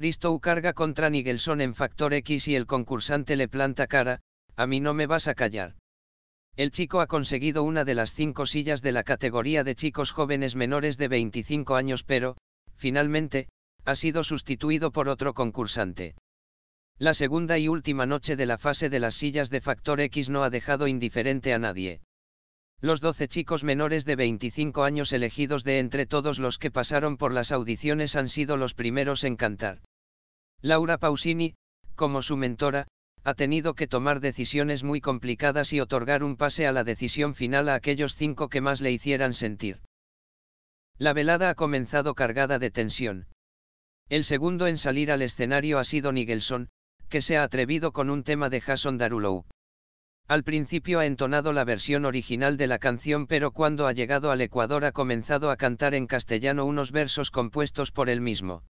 Christou carga contra Nigelson en Factor X y el concursante le planta cara, a mí no me vas a callar. El chico ha conseguido una de las cinco sillas de la categoría de chicos jóvenes menores de 25 años pero, finalmente, ha sido sustituido por otro concursante. La segunda y última noche de la fase de las sillas de Factor X no ha dejado indiferente a nadie. Los 12 chicos menores de 25 años elegidos de entre todos los que pasaron por las audiciones han sido los primeros en cantar. Laura Pausini, como su mentora, ha tenido que tomar decisiones muy complicadas y otorgar un pase a la decisión final a aquellos cinco que más le hicieran sentir. La velada ha comenzado cargada de tensión. El segundo en salir al escenario ha sido Nigelson, que se ha atrevido con un tema de Jason Darulow. Al principio ha entonado la versión original de la canción pero cuando ha llegado al Ecuador ha comenzado a cantar en castellano unos versos compuestos por él mismo.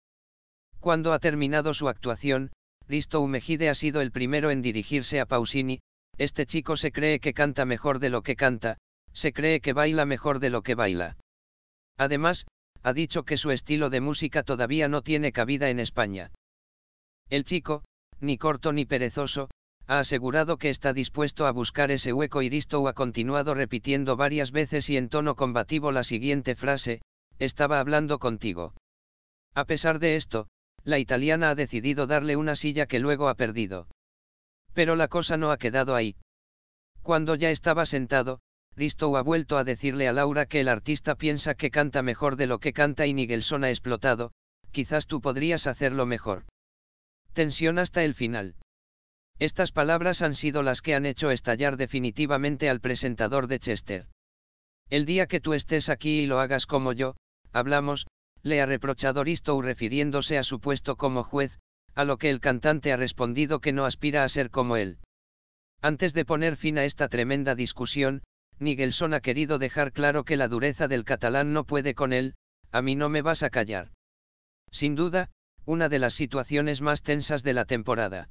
Cuando ha terminado su actuación, Risto Umejide ha sido el primero en dirigirse a Pausini, este chico se cree que canta mejor de lo que canta, se cree que baila mejor de lo que baila. Además, ha dicho que su estilo de música todavía no tiene cabida en España. El chico, ni corto ni perezoso, ha asegurado que está dispuesto a buscar ese hueco y Risto ha continuado repitiendo varias veces y en tono combativo la siguiente frase, estaba hablando contigo. A pesar de esto, la italiana ha decidido darle una silla que luego ha perdido. Pero la cosa no ha quedado ahí. Cuando ya estaba sentado, Risto ha vuelto a decirle a Laura que el artista piensa que canta mejor de lo que canta y Nigelson ha explotado, quizás tú podrías hacerlo mejor. Tensión hasta el final. Estas palabras han sido las que han hecho estallar definitivamente al presentador de Chester. El día que tú estés aquí y lo hagas como yo, hablamos, le ha reprochado refiriéndose a su puesto como juez, a lo que el cantante ha respondido que no aspira a ser como él. Antes de poner fin a esta tremenda discusión, Nigelson ha querido dejar claro que la dureza del catalán no puede con él, a mí no me vas a callar. Sin duda, una de las situaciones más tensas de la temporada.